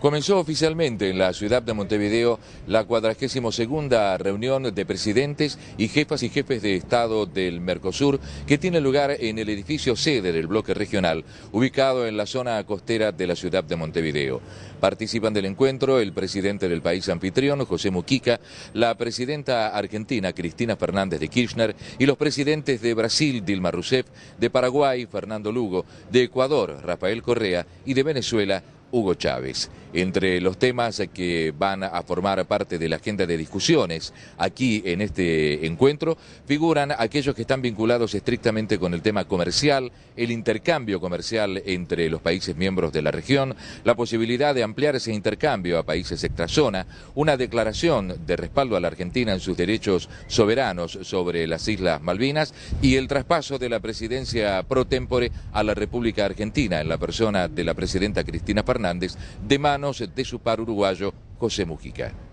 Comenzó oficialmente en la ciudad de Montevideo la 42 reunión de presidentes y jefas y jefes de Estado del Mercosur que tiene lugar en el edificio sede del bloque regional, ubicado en la zona costera de la ciudad de Montevideo. Participan del encuentro el presidente del país anfitrión, José Muquica, la presidenta argentina, Cristina Fernández de Kirchner, y los presidentes de Brasil, Dilma Rousseff, de Paraguay, Fernando Lugo, de Ecuador, Rafael Correa, y de Venezuela, Hugo Chávez. Entre los temas que van a formar parte de la agenda de discusiones aquí en este encuentro figuran aquellos que están vinculados estrictamente con el tema comercial, el intercambio comercial entre los países miembros de la región, la posibilidad de ampliar ese intercambio a países extrazona, una declaración de respaldo a la Argentina en sus derechos soberanos sobre las Islas Malvinas y el traspaso de la presidencia pro tempore a la República Argentina en la persona de la presidenta Cristina de manos de su par uruguayo José Mujica.